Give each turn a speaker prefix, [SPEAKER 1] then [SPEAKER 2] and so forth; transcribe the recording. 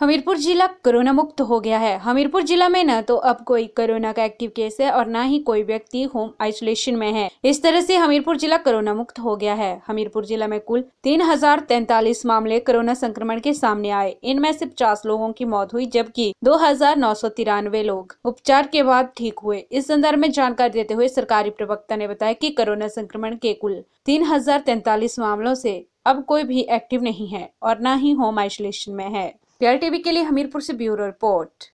[SPEAKER 1] हमीरपुर जिला कोरोना मुक्त हो गया है हमीरपुर जिला में न तो अब कोई कोरोना का एक्टिव केस है और ना ही कोई व्यक्ति होम आइसोलेशन में है इस तरह से हमीरपुर जिला कोरोना मुक्त हो गया है हमीरपुर जिला में कुल तीन हजार तैतालीस मामले कोरोना संक्रमण के सामने आए इनमें से पचास लोगों की मौत हुई जबकि दो हजार नौ सौ तिरानवे लोग उपचार के बाद ठीक हुए इस संदर्भ में जानकारी देते हुए सरकारी प्रवक्ता ने बताया की कोरोना संक्रमण के कुल तीन हजार तैतालीस मामलों ऐसी अब कोई भी एक्टिव नहीं है और न ही होम आइसोलेशन में है पीआर टीवी के लिए हमीरपुर से ब्यूरो रिपोर्ट